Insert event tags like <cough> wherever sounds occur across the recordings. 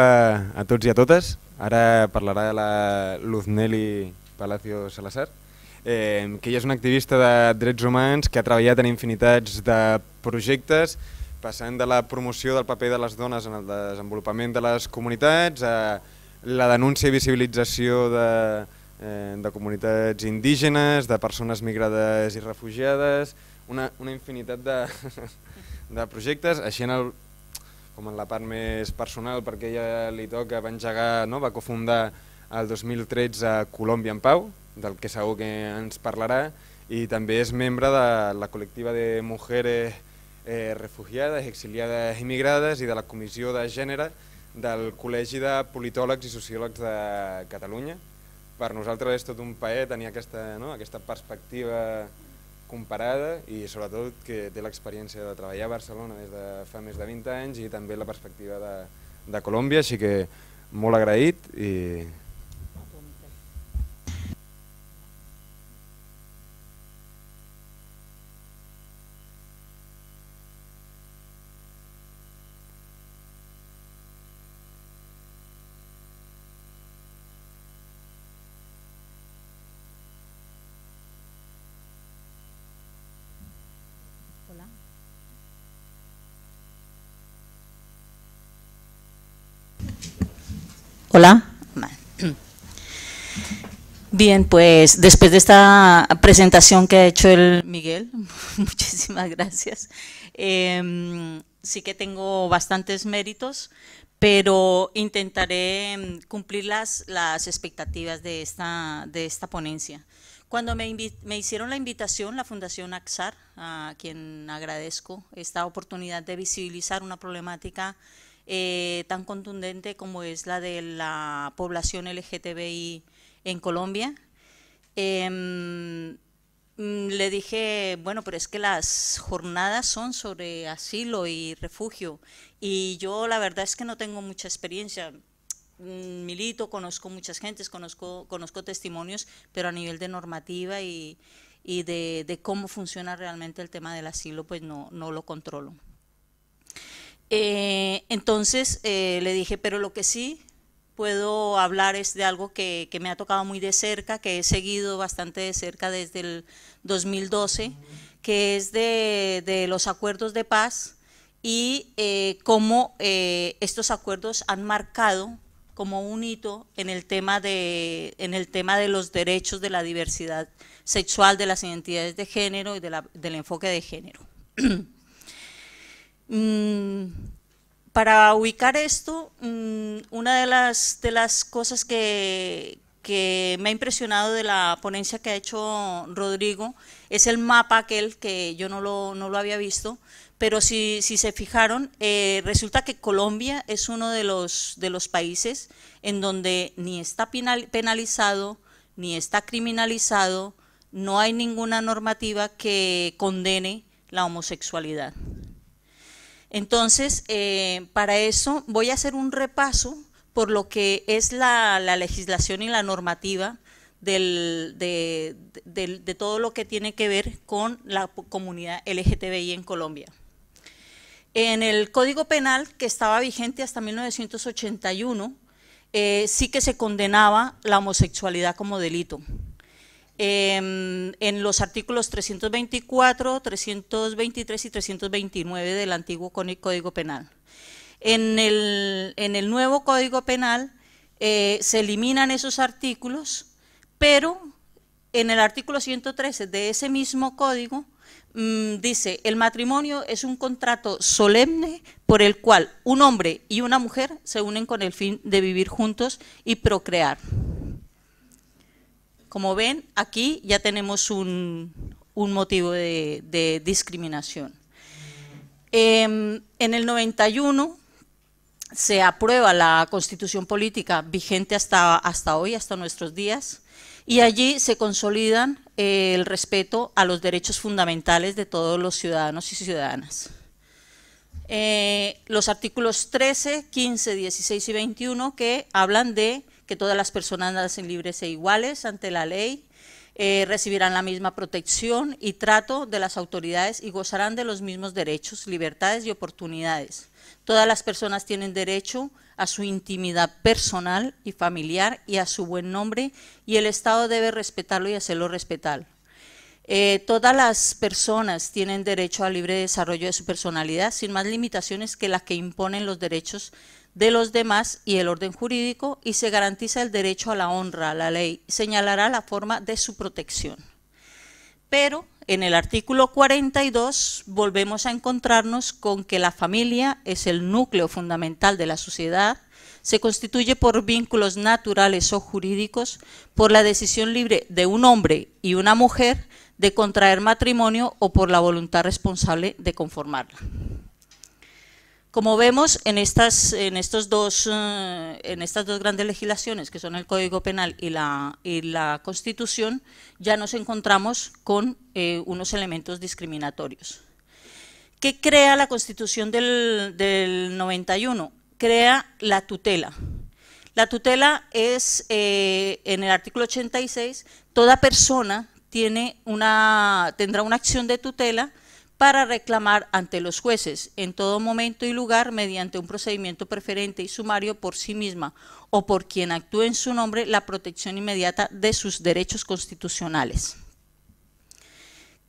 A tots i a totes, ara parlarà la Luzneli Palacio Salazar, eh, que ella és una activista de drets humans que ha treballat en infinitats de projectes, passant de la promoció del paper de les dones en el desenvolupament de les comunitats, a la denúncia i visibilització de, eh, de comunitats indígenes, de persones migrades i refugiades, una, una infinitat de, <laughs> de projectes, així en el com en la part més personal, perquè ella li toca, va engegar, no? va cofundar el 2013 a Colòmbia en Pau, del que segur que ens parlarà, i també és membre de la col·lectiva de mujeres eh, refugiades, exiliades i migrades i de la Comissió de Gènere del Col·legi de Politòlegs i Sociòlegs de Catalunya. Per nosaltres és tot un paer tenir aquesta, no? aquesta perspectiva comparada i sobretot que té l'experiència de treballar a Barcelona des de fa més de 20 anys i també la perspectiva de, de Colòmbia, així que molt agraït i, Hola. Bien, pues después de esta presentación que ha hecho el Miguel, <laughs> muchísimas gracias. Em, sí que tengo bastantes méritos, pero intentaré em, cumplir las, expectativas de esta, de esta ponencia. Cuando me, me, hicieron la invitación, la Fundación AXAR, a quien agradezco esta oportunidad de visibilizar una problemática eh, tan contundente como es la de la población LGTBI en Colombia. Em, mm, le dije, bueno, pero es que las jornadas son sobre asilo y refugio y yo la verdad es que no tengo mucha experiencia. Mm, milito, conozco muchas gentes, conozco, conozco testimonios, pero a nivel de normativa y, de, cómo funciona realmente el tema del asilo, pues no lo controlo. Eh, entonces eh, le dije, pero lo que sí puedo hablar es de algo que, me ha tocado muy de cerca, que he seguido bastante de cerca desde el 2012, que es de, los acuerdos de paz y eh, cómo estos acuerdos han marcado como un hito en el tema de en el tema de los derechos de la diversidad sexual, de las identidades de género y del enfoque de género. <clears throat> Mm, para ubicar esto, mm, una de las, cosas que, me ha impresionado de la ponencia que ha hecho Rodrigo es el mapa aquel que yo no lo, había visto, pero si, se fijaron, eh, resulta que Colombia es uno de los, de los países en donde ni está penalizado, ni está criminalizado, no hay ninguna normativa que condene la homosexualidad. Entonces, eh, para eso voy a hacer un repaso por lo que es la, legislación y la normativa de, todo lo que tiene que ver con la comunidad LGTBI en Colombia. En el Código Penal, que estaba vigente hasta 1981, eh, sí que se condenaba la homosexualidad como delito. Em, en los artículos 324, 323 y 329 del antiguo Código Penal. En el, nuevo Código Penal eh, se eliminan esos artículos, pero en el artículo 113 de ese mismo código mm, dice, el matrimonio es un contrato solemne por el cual un hombre y una mujer se unen con el fin de vivir juntos y procrear. Como ven, aquí ya tenemos un, motivo de, discriminación. Em, en el 91 se aprueba la constitución política vigente hasta, hasta hoy, hasta nuestros días, y allí se consolidan eh, el respeto a los derechos fundamentales de todos los ciudadanos y ciudadanas. Eh, los artículos 13, 15, 16 y 21 que hablan de que todas las personas nacen libres e iguales ante la ley, eh, recibirán la misma protección y trato de las autoridades y gozarán de los mismos derechos, libertades y oportunidades. Todas las personas tienen derecho a su intimidad personal y familiar y a su buen nombre y el Estado debe respetarlo y hacerlo respetar. Eh, todas las personas tienen derecho al libre desarrollo de su personalidad sin más limitaciones que las que imponen los derechos de los demás y el orden jurídico y se garantiza el derecho a la honra. La ley señalará la forma de su protección. Pero en el artículo 42 volvemos a encontrarnos con que la familia es el núcleo fundamental de la sociedad, se constituye por vínculos naturales o jurídicos, por la decisión libre de un hombre y una mujer de contraer matrimonio o por la voluntad responsable de conformarla. Como vemos en estas, en, estos dos, eh, en estas dos grandes legislaciones, que son el Código Penal y la, y la Constitución, ya nos encontramos con eh, unos elementos discriminatorios. ¿Qué crea la Constitución del, 91? Crea la tutela. La tutela es, eh, en el artículo 86, toda persona tiene una, tendrá una acción de tutela para reclamar ante los jueces en todo momento y lugar mediante un procedimiento preferente y sumario por sí misma o por quien actúe en su nombre la protección inmediata de sus derechos constitucionales.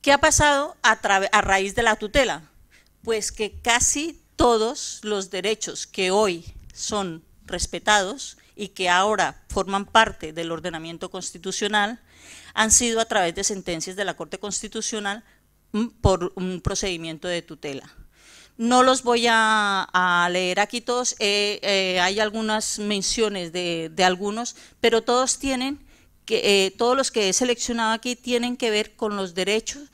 ¿Qué ha pasado a, raíz de la tutela? Pues que casi todos los derechos que hoy son respetados y que ahora forman parte del ordenamiento constitucional han sido a través de sentencias de la Corte Constitucional por un procedimiento de tutela. No los voy a, leer aquí todos, eh, eh, hay algunas menciones de, algunos, pero todos tienen, que, eh, todos los que he seleccionado aquí tienen que ver con los derechos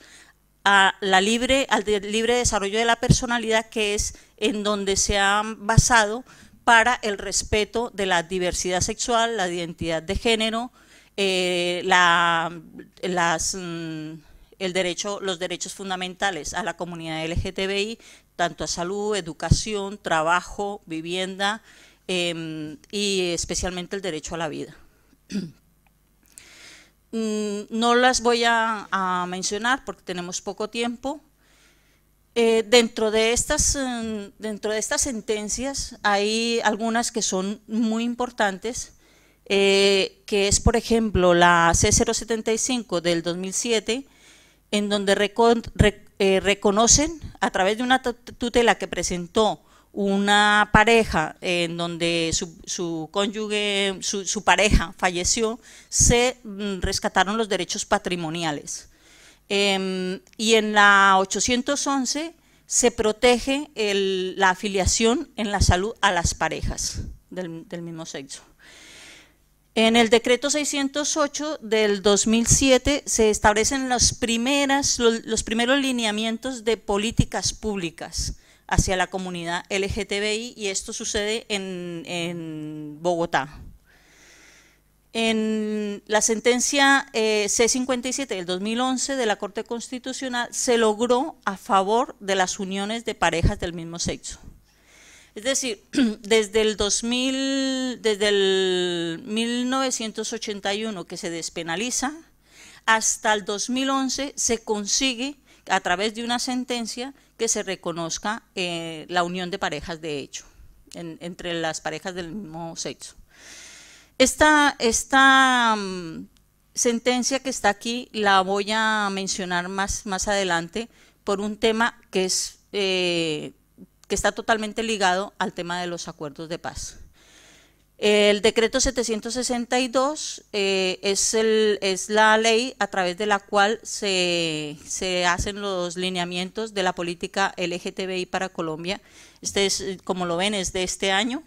a la libre, al libre desarrollo de la personalidad, que es en donde se han basado para el respeto de la diversidad sexual, la identidad de género, las... Mm, derecho, los derechos fundamentales a la comunidad LGTBI, tanto a salud, educación, trabajo, vivienda em, y especialmente el derecho a la vida. <clears throat> Mm, no las voy a, mencionar porque tenemos poco tiempo, eh, dentro, de estas, em, dentro de estas sentencias hay algunas que son muy importantes, eh, que es, por ejemplo, la C075 del 2007, en donde eh, reconocen a través de una tutela que presentó una pareja en donde su, cónyuge, su, pareja falleció, se mm, rescataron los derechos patrimoniales. Em, y en la 811 se protege la afiliación en la salud a las parejas del mismo sexo. En el decreto 608 del 2007 se establecen los, primeros lineamientos de políticas públicas hacia la comunidad LGTBI y esto sucede en, Bogotá. En la sentencia eh, C57 del 2011 de la Corte Constitucional se logró a favor de las uniones de parejas del mismo sexo. Es decir, <clears throat> desde el 2000, desde el 1981 que se despenaliza, hasta el 2011 se consigue a través de una sentencia que se reconozca eh, la unión de parejas de hecho entre las parejas del mismo sexo. Esta, esta mm, sentencia que está aquí la voy a mencionar más, más adelante por un tema que es eh, que está totalmente ligado al tema de los acuerdos de paz. El decreto 762 eh, es, es, la ley a través de la cual se, hacen los lineamientos de la política LGTBI para Colombia. Este es, como lo ven, es de este año.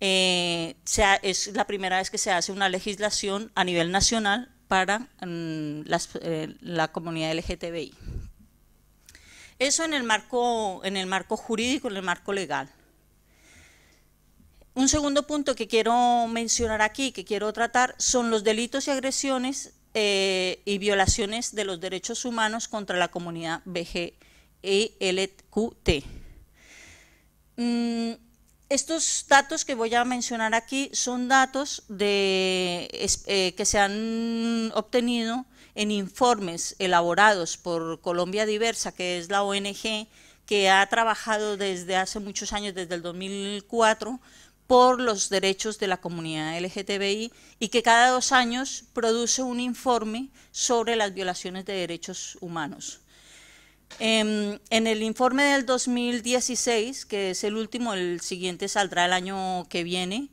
Eh, es la primera vez que se hace una legislación a nivel nacional para mm, eh, la comunidad LGTBI. Eso en el marco, en el marco jurídico, en el marco legal. Un segundo punto que quiero mencionar aquí, que quiero tratar, son los delitos y agresiones eh, y violaciones de los derechos humanos contra la comunidad BGELQT. Mm, estos datos que voy a mencionar aquí son datos eh, que se han obtenido en informes elaborados por Colombia Diversa, que es la ONG que ha trabajado desde hace muchos años, desde el 2004, por los derechos de la comunidad LGTBI y que cada dos años produce un informe sobre las violaciones de derechos humanos. Em, en, el informe del 2016, que es el último, el siguiente saldrá el año que viene,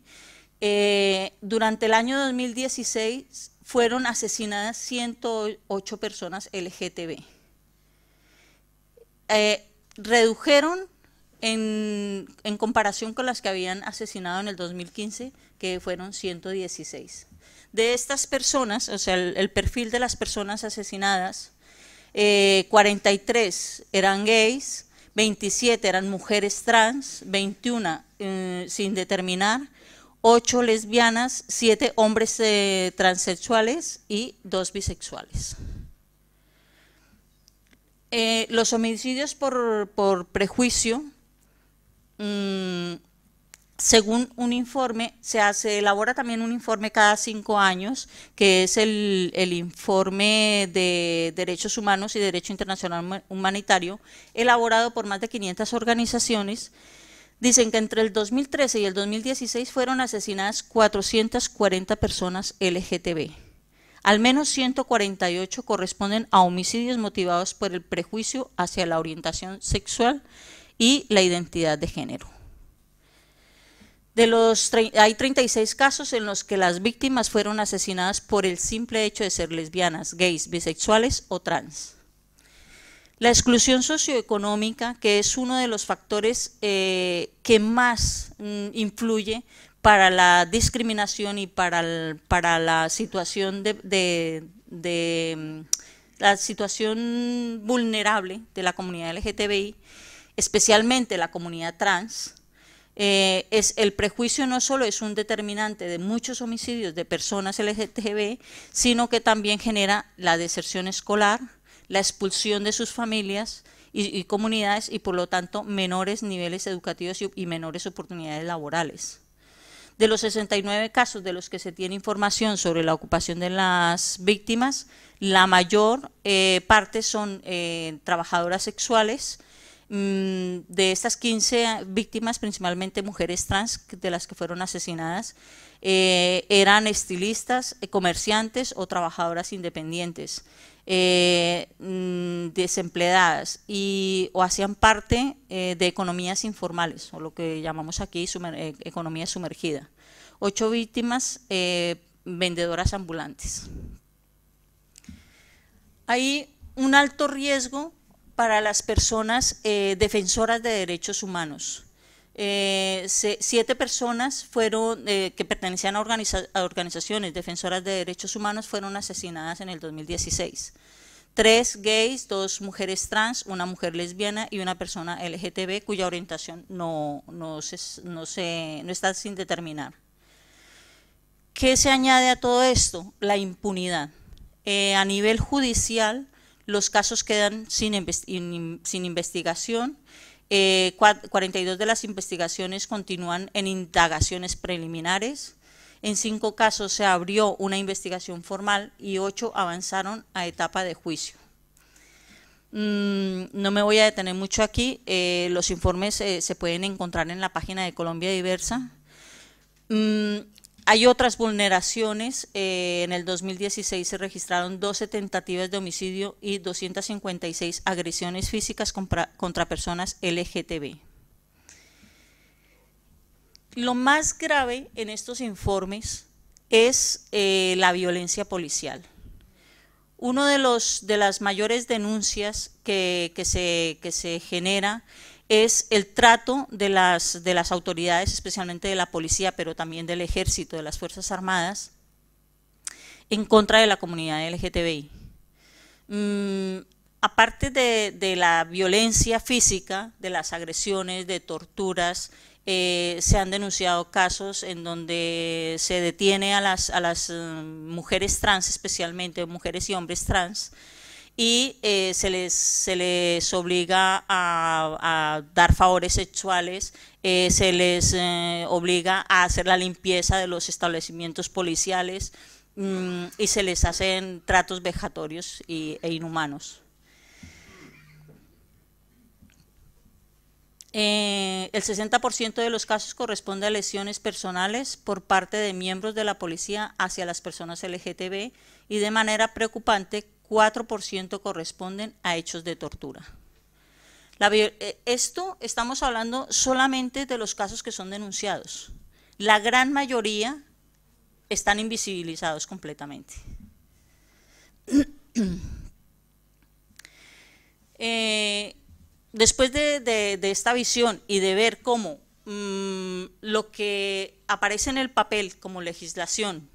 eh, durante el año 2016 fueron asesinadas 108 personas LGTB. Eh, redujeron en, comparación con las que habían asesinado en el 2015, que fueron 116. De estas personas, o sea, el, perfil de las personas asesinadas, 43 eh, eran gays, 27 eran mujeres trans, 21 eh, sin determinar, 8 lesbianas, siete hombres eh, transexuales y dos bisexuales. Eh, los homicidios por, prejuicio, mm, según un informe, se, hace, elabora también un informe cada cinco años, que es el, el informe de derechos humanos y derecho internacional humanitario, elaborado por más de 500 organizaciones, Dicen que entre el 2013 y el 2016 fueron asesinadas 440 personas LGTB. Al menos 148 corresponden a homicidios motivados por el prejuicio hacia la orientación sexual y la identidad de género. De los hay 36 casos en los que las víctimas fueron asesinadas por el simple hecho de ser lesbianas, gays, bisexuales o trans. La exclusión socioeconómica, que es uno de los factores eh, que más mm, influye para la discriminación y para, la situación de, mm, la situación vulnerable de la comunidad LGTBI, especialmente la comunidad trans, eh, es el prejuicio no solo es un determinante de muchos homicidios de personas LGTBI, sino que también genera la deserción escolar, la expulsión de sus familias y, comunidades y por lo tanto menores niveles educativos y, menores oportunidades laborales. De los 69 casos de los que se tiene información sobre la ocupación de las víctimas, la mayor eh, parte son eh, trabajadoras sexuales, Mm, de estas 15 víctimas, principalmente mujeres trans de las que fueron asesinadas, eh, eran estilistas, eh, comerciantes o trabajadoras independientes, eh, mm, desempleadas y, o hacían parte de economías informales, o lo que llamamos aquí economía sumergida. Ocho víctimas, vendedoras ambulantes. Hay un alto riesgo para las personas eh, defensoras de derechos humanos. Eh, siete personas fueron, eh, que pertenecían a, organizaciones defensoras de derechos humanos fueron asesinadas en el 2016. Tres gays, dos mujeres trans, una mujer lesbiana y una persona LGTB cuya orientación no, no, está sin determinar. ¿Qué se añade a todo esto? La impunidad. a nivel judicial, los casos quedan sin, sin investigación. 42 eh, de las investigaciones continúan en indagaciones preliminares. En cinco casos se abrió una investigación formal y ocho avanzaron a etapa de juicio. Mm, no me voy a detener mucho aquí. Eh, los informes eh, se pueden encontrar en la página de Colombia Diversa. Mm, hay otras vulneraciones. Eh, en el 2016 se registraron 12 tentativas de homicidio y 256 agresiones físicas contra, personas LGTB. Lo más grave en estos informes es eh, la violencia policial. Una de, de las mayores denuncias que, que, se, que se genera es el trato de las, de las autoridades, especialmente de la policía, pero también del ejército, de las Fuerzas Armadas, en contra de la comunidad LGTBI. Mm, aparte de, la violencia física, de las agresiones, de torturas, eh, se han denunciado casos en donde se detiene a las, a las eh, mujeres trans, especialmente mujeres y hombres trans, y eh, se, les, se les obliga a, dar favores sexuales, eh, se les eh, obliga a hacer la limpieza de los establecimientos policiales mm, y se les hacen tratos vejatorios e inhumanos. el 60% de los casos corresponde a lesiones personales por parte de miembros de la policía hacia las personas LGTB y de manera preocupante 4% corresponden a hechos de tortura. Eh, esto estamos hablando solamente de los casos que son denunciados. La gran mayoría están invisibilizados completamente. <clears throat> Eh, después de, esta visión y de ver cómo mm, lo que aparece en el papel como legislación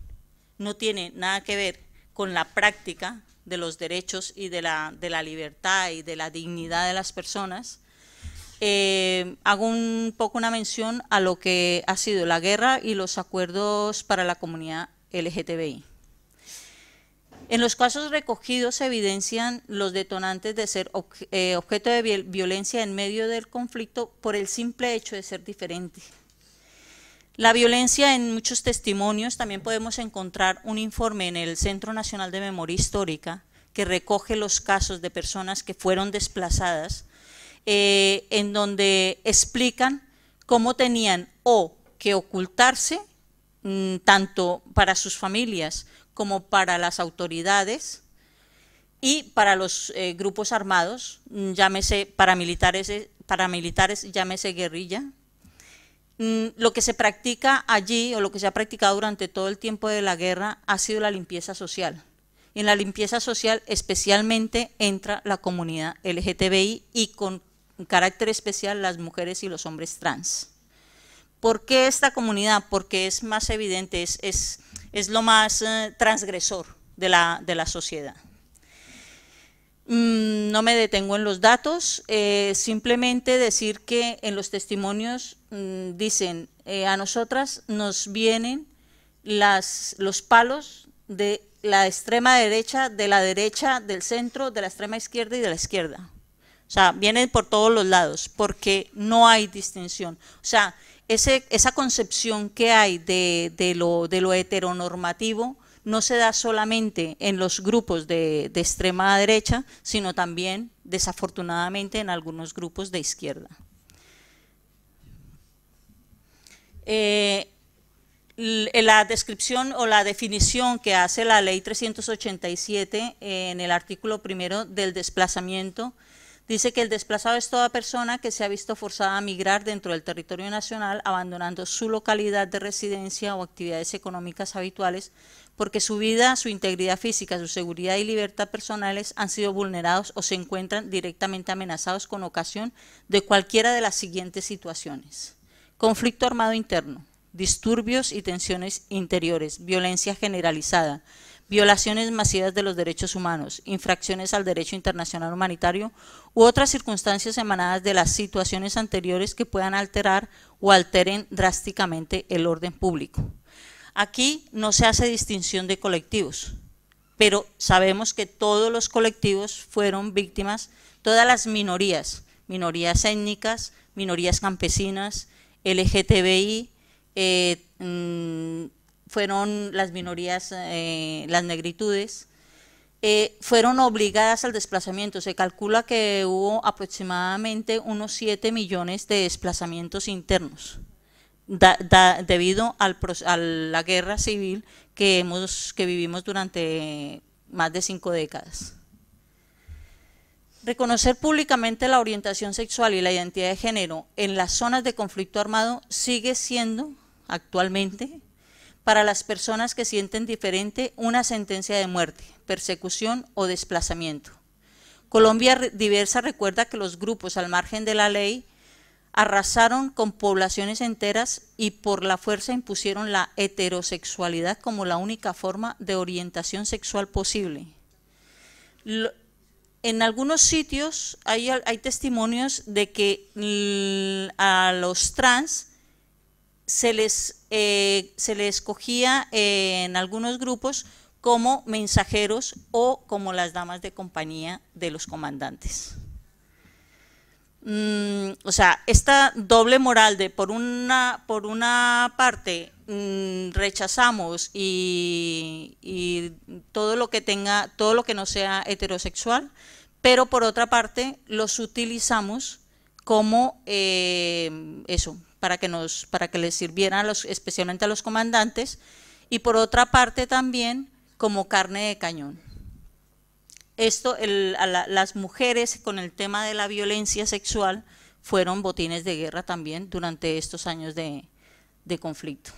no tiene nada que ver con la práctica, de los derechos y de la, libertad y de la dignidad de las personas, eh, hago un poco una mención a lo que ha sido la guerra y los acuerdos para la comunidad LGTBI. En los casos recogidos se evidencian los detonantes de ser eh, objeto de violencia en medio del conflicto por el simple hecho de ser diferente, la violencia en muchos testimonios también podemos encontrar un informe en el Centro Nacional de Memoria Histórica que recoge los casos de personas que fueron desplazadas, eh, en donde explican cómo tenían o que ocultarse, mm, tanto para sus familias como para las autoridades y para los eh, grupos armados, mm, llámese paramilitares, eh, paramilitares, llámese guerrilla, Mm, lo que se practica allí o lo que se ha practicado durante todo el tiempo de la guerra ha sido la limpieza social. Y en la limpieza social especialmente entra la comunidad LGTBI y con carácter especial las mujeres y los hombres trans. ¿Por qué esta comunidad? Porque es más evidente, es, lo más eh, transgresor de la sociedad. Mm, no me detengo en los datos, eh, simplemente decir que en los testimonios mm, dicen, eh, a nosotras nos vienen las, los palos de la extrema derecha, de la derecha, del centro, de la extrema izquierda y de la izquierda. O sea, vienen por todos los lados, porque no hay distinción. O sea, ese, esa concepción que hay de, lo, de lo heteronormativo no se da solamente en los grupos de, extrema derecha, sino también, desafortunadamente, en algunos grupos de izquierda. Eh, la descripción o la definición que hace la ley 387 en el artículo primero del desplazamiento Dice que el desplazado es toda persona que se ha visto forzada a migrar dentro del territorio nacional, abandonando su localidad de residencia o actividades económicas habituales, porque su vida, su integridad física, su seguridad y libertad personales han sido vulnerados o se encuentran directamente amenazados con ocasión de cualquiera de las siguientes situaciones. Conflicto armado interno, disturbios y tensiones interiores, violencia generalizada, violaciones masivas de los derechos humanos, infracciones al derecho internacional humanitario u otras circunstancias emanadas de las situaciones anteriores que puedan alterar o alteren drásticamente el orden público. Aquí no se hace distinción de colectivos, pero sabemos que todos los colectivos fueron víctimas, todas las minorías, minorías étnicas, minorías campesinas, LGTBI, eh, mm, fueron las minorías, eh, las negritudes, eh, fueron obligadas al desplazamiento. Se calcula que hubo aproximadamente unos 7 millones de desplazamientos internos debido al, a la guerra civil que, hemos, que vivimos durante más de cinco décadas. Reconocer públicamente la orientación sexual y la identidad de género en las zonas de conflicto armado sigue siendo actualmente para las personas que sienten diferente una sentencia de muerte, persecución o desplazamiento. Colombia Diversa recuerda que los grupos al margen de la ley arrasaron con poblaciones enteras y por la fuerza impusieron la heterosexualidad como la única forma de orientación sexual posible. en algunos sitios hay, testimonios de que a los trans se les, escogía eh, se cogía eh, en algunos grupos como mensajeros o como las damas de compañía de los comandantes. Mm, o sea, esta doble moral de por una, por una parte mm, rechazamos y, todo lo que tenga, todo lo que no sea heterosexual, pero por otra parte los utilizamos como eh, eso, para que, nos, para que les sirvieran especialmente a los comandantes, y por otra parte también como carne de cañón. Esto, las mujeres con el tema de la violencia sexual fueron botines de guerra también durante estos años de, de conflicto.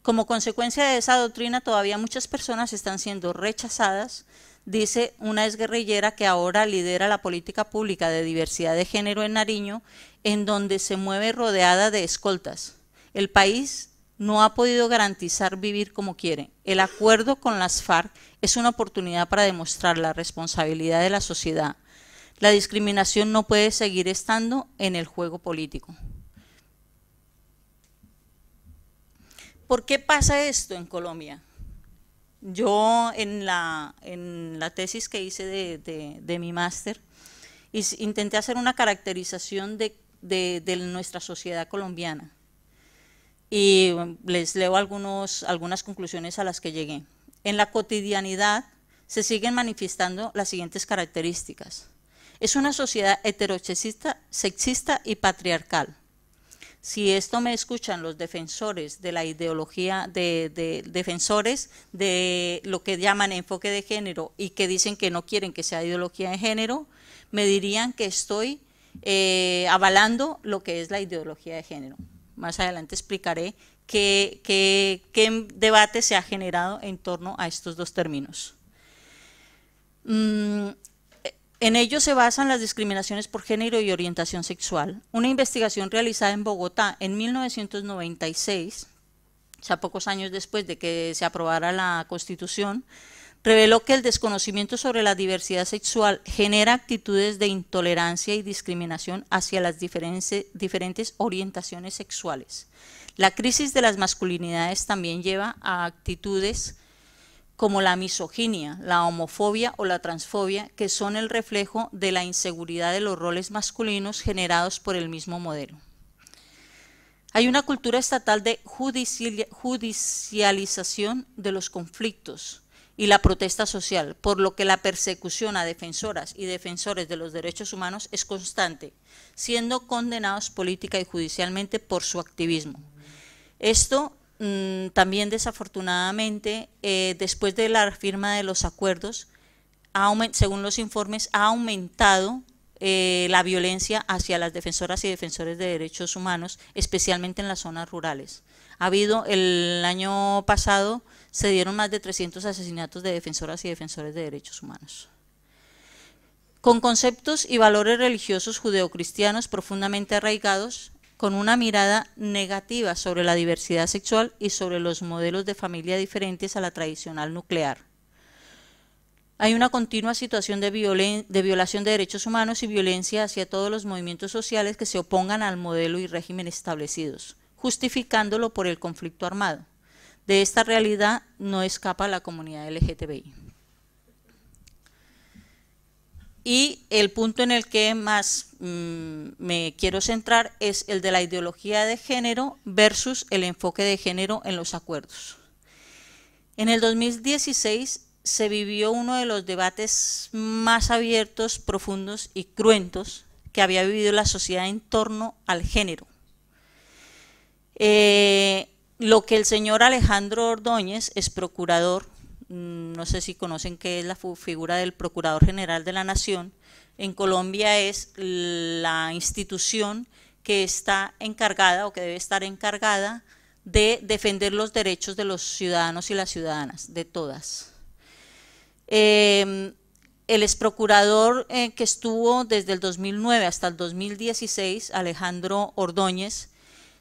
Como consecuencia de esa doctrina, todavía muchas personas están siendo rechazadas, dice una exguerrillera que ahora lidera la política pública de diversidad de género en Nariño, en donde se mueve rodeada de escoltas. El país no ha podido garantizar vivir como quiere. El acuerdo con las FARC es una oportunidad para demostrar la responsabilidad de la sociedad. La discriminación no puede seguir estando en el juego político. ¿Por qué pasa esto en Colombia? Yo en la, tesis que hice de, mi máster, intenté hacer una caracterización de, nuestra sociedad colombiana y les leo algunas conclusiones a las que llegué. En la cotidianidad se siguen manifestando las siguientes características. Es una sociedad heterosexista sexista y patriarcal si esto me escuchan los defensores de la ideología, de, defensores de lo que llaman enfoque de género y que dicen que no quieren que sea ideología de género, me dirían que estoy eh, avalando lo que es la ideología de género. Más adelante explicaré qué, debate se ha generado en torno a estos dos términos. Mm, en ello se basan las discriminaciones por género y orientación sexual. Una investigación realizada en Bogotá en 1996, ya pocos años después de que se aprobara la Constitución, reveló que el desconocimiento sobre la diversidad sexual genera actitudes de intolerancia y discriminación hacia las diferentes orientaciones sexuales. La crisis de las masculinidades también lleva a actitudes como la misoginia, la homofobia o la transfobia, que son el reflejo de la inseguridad de los roles masculinos generados por el mismo modelo. Hay una cultura estatal de judicialización de los conflictos y la protesta social, por lo que la persecución a defensoras y defensores de los derechos humanos es constante, siendo condenados política y judicialmente por su activismo. Esto Mm, también desafortunadamente, eh, después de la firma de los acuerdos, según los informes, ha aumentado eh, la violencia hacia las defensoras y defensores de derechos humanos, especialmente en las zonas rurales. Ha habido, el año pasado se dieron más de 300 asesinatos de defensoras y defensores de derechos humanos con conceptos y valores religiosos judeocristianos profundamente arraigados, con una mirada negativa sobre la diversidad sexual y sobre los modelos de familia diferentes a la tradicional nuclear. Hay una continua situación de, violación de derechos humanos y violencia hacia todos los movimientos sociales que se opongan al modelo y régimen establecidos, justificándolo por el conflicto armado. De esta realidad no escapa la comunidad LGTBI. Y el punto en el que más mm, me quiero centrar es el de la ideología de género versus el enfoque de género en los acuerdos. En el 2016 se vivió uno de los debates más abiertos, profundos y cruentos que había vivido la sociedad en torno al género. Eh, lo que el señor Alejandro Ordóñez, es procurador Mm, no sé si conocen qué es la figura del Procurador General de la Nación, en Colombia es la institución que está encargada o que debe estar encargada de defender los derechos de los ciudadanos y las ciudadanas, de todas. Em, el exprocurador eh, que estuvo desde el 2009 hasta el 2016, Alejandro Ordóñez,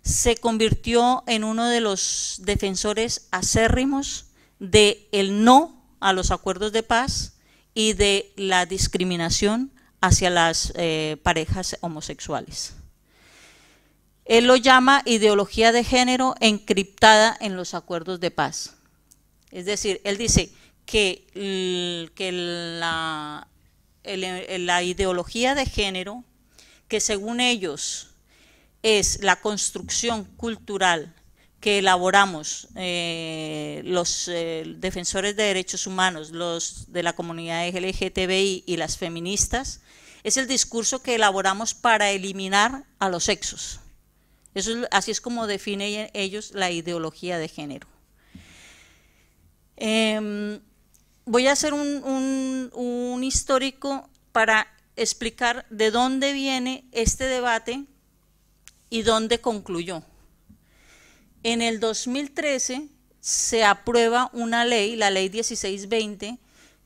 se convirtió en uno de los defensores acérrimos de el no a los acuerdos de paz y de la discriminación hacia las eh, parejas homosexuales. Él lo llama ideología de género encriptada en los acuerdos de paz. Es decir, él dice que, la, la ideología de género, que según ellos es la construcción cultural que elaboramos eh, los eh, defensores de derechos humanos, los de la comunidad LGTBI y las feministas, es el discurso que elaboramos para eliminar a los sexos. Eso así es como definen ellos la ideología de género. Em, voy a hacer un histórico para explicar de dónde viene este debate y dónde concluyó. En el 2013 se aprueba una ley, la ley 1620,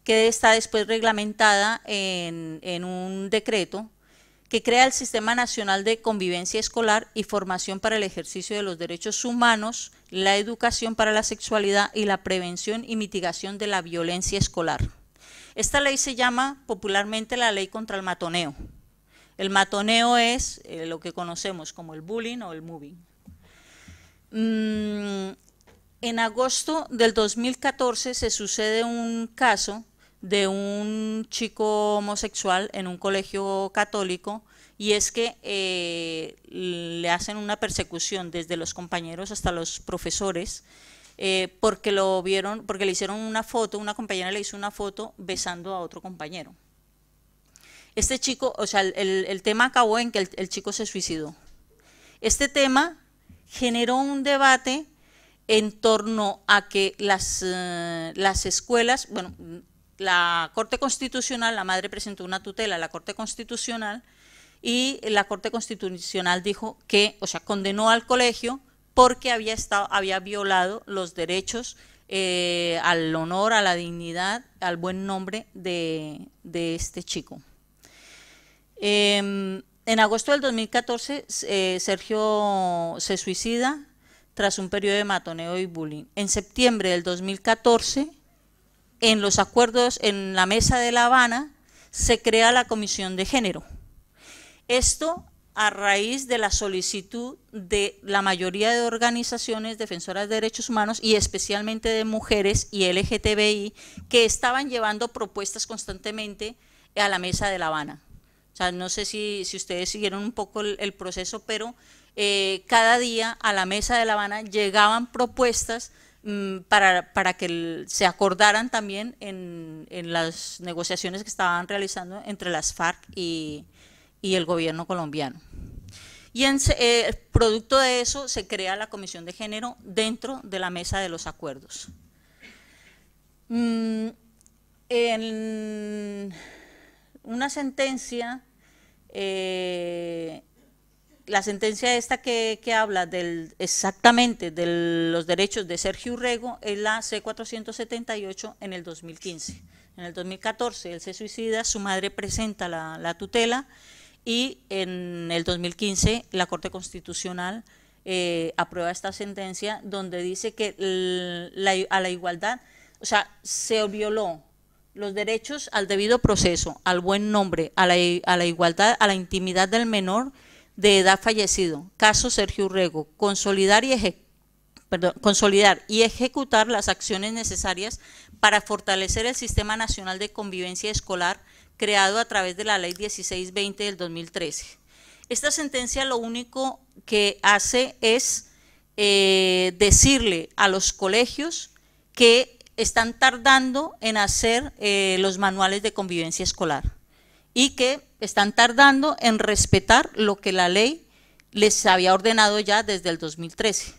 que está después reglamentada en, un decreto que crea el Sistema Nacional de Convivencia Escolar y Formación para el Ejercicio de los Derechos Humanos, la Educación para la Sexualidad y la Prevención y Mitigación de la Violencia Escolar. Esta ley se llama popularmente la Ley contra el Matoneo. El matoneo es eh, lo que conocemos como el bullying o el moving. Mm, en agosto del 2014 se sucede un caso de un chico homosexual en un colegio católico y es que eh, le hacen una persecución desde los compañeros hasta los profesores eh, porque lo vieron, porque le hicieron una foto, una compañera le hizo una foto besando a otro compañero. Este chico, o sea, el, tema acabó en que el chico se suicidó. Este tema generó un debate en torno a que las, eh, las escuelas, bueno, la Corte Constitucional, la madre presentó una tutela a la Corte Constitucional y la Corte Constitucional dijo que, o sea, condenó al colegio porque había, estado, había violado los derechos eh, al honor, a la dignidad, al buen nombre de, este chico. Em, en agosto del 2014, eh, Sergio se suicida tras un periodo de matoneo y bullying. En septiembre del 2014, en los acuerdos en la mesa de La Habana, se crea la Comisión de Género. Esto a raíz de la solicitud de la mayoría de organizaciones defensoras de derechos humanos y especialmente de mujeres y LGTBI que estaban llevando propuestas constantemente a la mesa de La Habana sea, no sé si, ustedes siguieron un poco el, proceso, pero eh, cada día a la mesa de La Habana llegaban propuestas mm, para, que se acordaran también en, las negociaciones que estaban realizando entre las FARC y, el gobierno colombiano. Y en, eh, producto de eso se crea la Comisión de Género dentro de la mesa de los acuerdos. Mm, en una sentencia eh, la sentencia esta que, habla del, exactamente de los derechos de Sergio Urrego es la C-478 en el 2015. En el 2014 él se suicida, su madre presenta la, tutela y en el 2015 la Corte Constitucional eh, aprueba esta sentencia donde dice que a la igualdad, o sea, se violó los derechos al debido proceso, al buen nombre, a la, igualdad, a la intimidad del menor de edad fallecido. Caso Sergio Urrego. Consolidar y, ejecutar las acciones necesarias para fortalecer el Sistema Nacional de Convivencia Escolar creado a través de la Ley 1620 del 2013. Esta sentencia lo único que hace es eh, decirle a los colegios que están tardando en hacer eh, los manuales de convivencia escolar y que están tardando en respetar lo que la ley les había ordenado ya desde el 2013.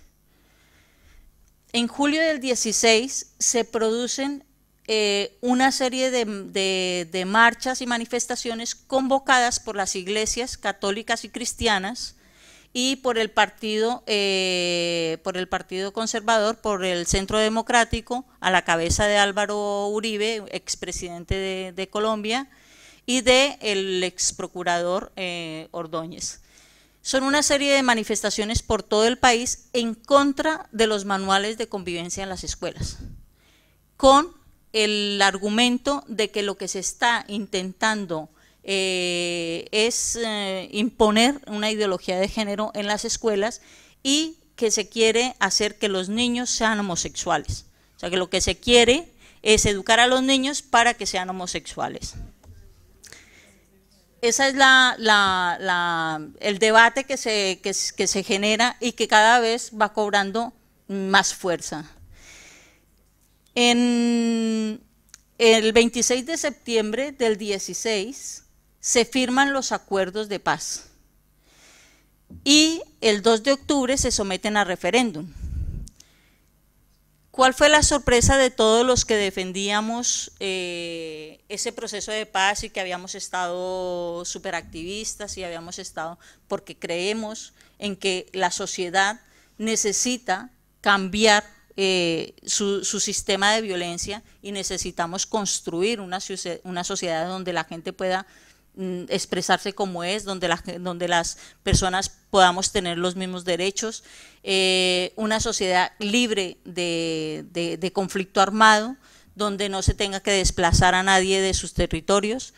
En julio del 16 se producen eh, una serie de marchas y manifestaciones convocadas por las iglesias católicas y cristianas y por el partido eh, por el partido conservador por el centro democrático a la cabeza de Álvaro Uribe expresidente de, de Colombia y de el ex procurador eh, Ordóñez son una serie de manifestaciones por todo el país en contra de los manuales de convivencia en las escuelas con el argumento de que lo que se está intentando eh, es eh, imponer una ideología de género en las escuelas y que se quiere hacer que los niños sean homosexuales. O sea, que lo que se quiere es educar a los niños para que sean homosexuales. Ese es el debate que se, que se genera y que cada vez va cobrando más fuerza. En el 26 de septiembre del 16 se firman los acuerdos de paz y el 2 de octubre se someten a referéndum. ¿Cuál fue la sorpresa de todos los que defendíamos eh, ese proceso de paz y que habíamos estado superactivistas y habíamos estado porque creemos en que la sociedad necesita cambiar eh, su, su, sistema de violencia y necesitamos construir una, una sociedad donde la gente pueda Mm, expresarse como es, donde, donde las personas podamos tener los mismos derechos, eh, una sociedad libre de, conflicto armado, donde no se tenga que desplazar a nadie de sus territorios.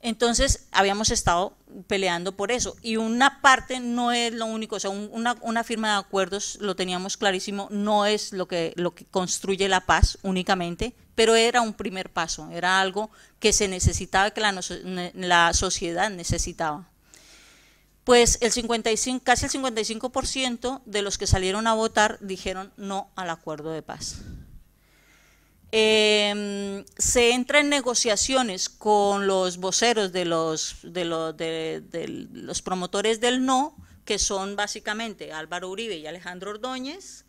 Entonces, habíamos estado peleando por eso. Y una parte no es lo único, o sea, una, firma de acuerdos, lo teníamos clarísimo, no es lo que, lo que construye la paz únicamente, pero era un primer paso, era algo que se necesitaba, que la, sociedad necesitaba. Pues el 55, casi el 55% de los que salieron a votar dijeron no al acuerdo de paz. Em, se entra en negociaciones con los voceros de los promotores del no, que son básicamente Álvaro Uribe y Alejandro Ordóñez,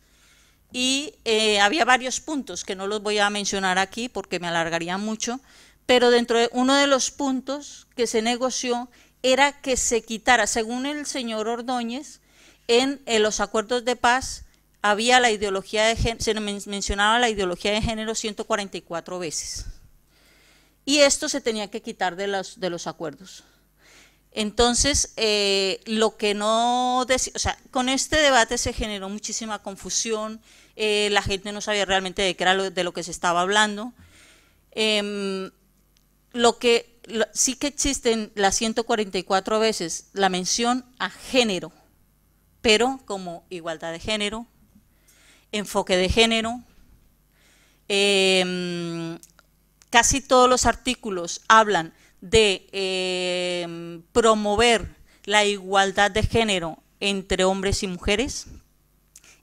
y eh, había varios puntos que no los voy a mencionar aquí porque me alargaría mucho, pero dentro de uno de los puntos que se negoció era que se quitara, según el señor Ordóñez, en, los acuerdos de paz había la ideología de se mencionaba la ideología de género 144 veces. Y esto se tenía que quitar de los, de los acuerdos. Entonces, eh, lo que no, o sea, con este debate se generó muchísima confusión, eh, la gente no sabía realmente de qué era lo, de lo que se estaba hablando. Em, lo que sí que existen las 144 veces la mención a género, pero como igualdad de género, enfoque de género, em, casi todos los artículos hablan de em, promover la igualdad de género entre hombres y mujeres,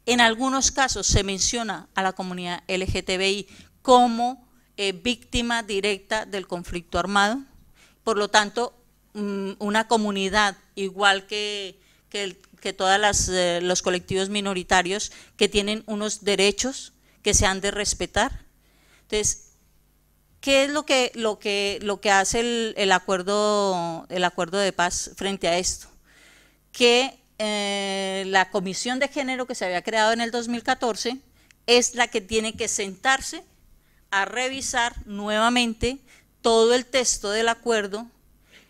en algunos casos se menciona a la comunidad LGTBI como eh, víctima directa del conflicto armado. Por lo tanto, mm, una comunidad igual que, que, que todos eh, los colectivos minoritarios que tienen unos derechos que se han de respetar. Entonces, ¿qué es lo que, lo que, lo que hace el, el, acuerdo, el acuerdo de paz frente a esto? Que eh, la comisión de género que se había creado en el 2014 es la que tiene que sentarse a revisar nuevamente todo el texto del acuerdo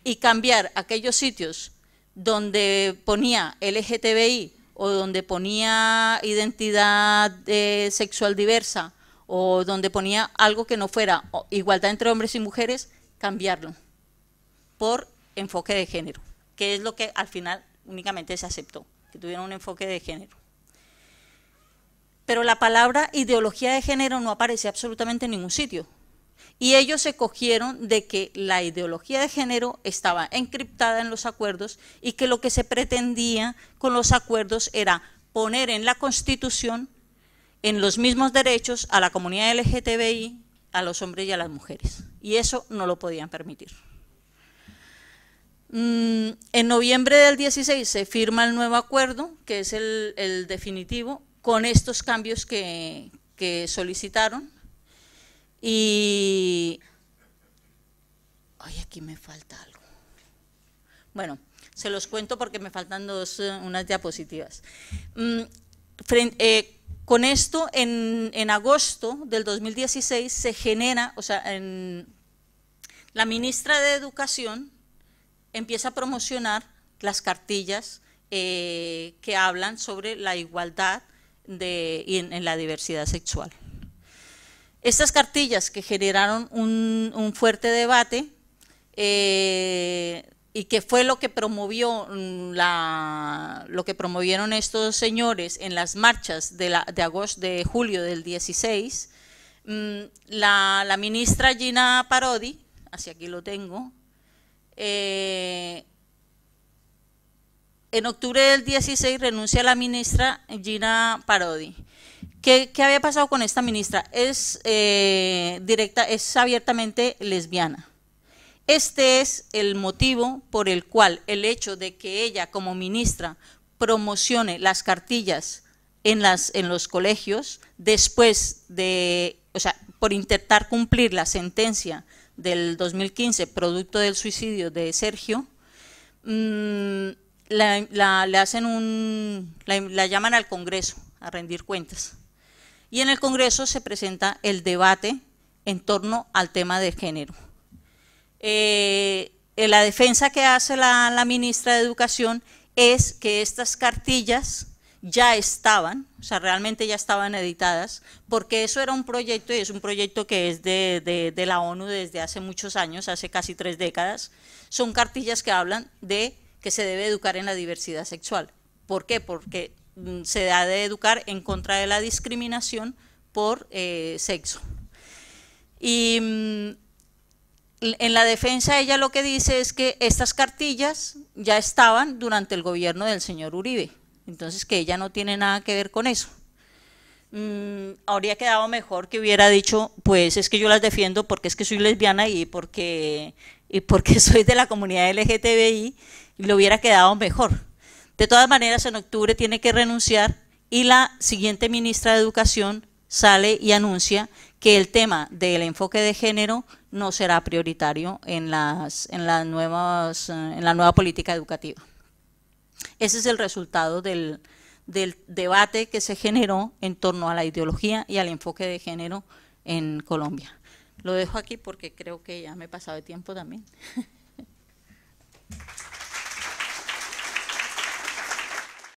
y cambiar aquellos sitios donde ponía LGTBI o donde ponía identidad eh, sexual diversa o donde ponía algo que no fuera igualdad entre hombres y mujeres, cambiarlo por enfoque de género, que es lo que al final únicamente se aceptó, que tuviera un enfoque de género. Pero la palabra ideología de género no aparece absolutamente en ningún sitio. Y ellos se cogieron de que la ideología de género estaba encriptada en los acuerdos y que lo que se pretendía con los acuerdos era poner en la Constitución en los mismos derechos a la comunidad LGTBI, a los hombres y a las mujeres. Y eso no lo podían permitir. Mm, en noviembre del 16 se firma el nuevo acuerdo, que es el, definitivo, con estos cambios que, solicitaron. Y... Ay, aquí me falta algo. Bueno, se los cuento porque me faltan dos, eh, unas diapositivas. Mm, eh, con esto, en, agosto del 2016 se genera, o sea, la ministra de Educación empieza a promocionar las cartillas eh, que hablan sobre la igualdad de, en, la diversidad sexual. Estas cartillas que generaron un, fuerte debate eh, y que fue lo que promovió mm, lo que promovieron estos señores en las marchas de, agosto de julio del 16 mm, la, la, ministra Gina Parodi, así aquí lo tengo eh, en octubre del 16 renuncia la ministra Gina Parodi. ¿Qué, había pasado con esta ministra? Es eh, directa, es abiertamente lesbiana. Este es el motivo por el cual el hecho de que ella como ministra promocione las cartillas en, en los colegios después de, o sea, por intentar cumplir la sentencia del 2015, producto del suicidio de Sergio, mm, la, le hacen un, la, llaman al Congreso a rendir cuentas. Y en el Congreso se presenta el debate en torno al tema de género. Eh, la defensa que hace la, la ministra de Educación es que estas cartillas ya estaban o sea, realmente ya estaban editadas, porque eso era un proyecto, y es un proyecto que es de, la ONU desde hace muchos años, hace casi tres décadas, son cartillas que hablan de que se debe educar en la diversidad sexual. ¿Por qué? Porque mm, se ha de educar en contra de la discriminación por eh, sexo. Y mm, en la defensa ella lo que dice es que estas cartillas ya estaban durante el gobierno del señor Uribe. Entonces, que ella no tiene nada que ver con eso. Mm, habría quedado mejor que hubiera dicho, pues es que yo las defiendo porque es que soy lesbiana y porque, y porque <laughs> soy de la comunidad LGTBI, y lo hubiera quedado mejor. De todas maneras, en octubre tiene que renunciar y la siguiente ministra de Educación sale y anuncia que el tema del enfoque de género no será prioritario en, las, en, las nuevas, eh, en la nueva política educativa. Ese es el resultado del, debate que se generó en torno a la ideología y al enfoque de género en Colombia. Lo dejo aquí porque creo que ya me he pasado de tiempo también. <laughs>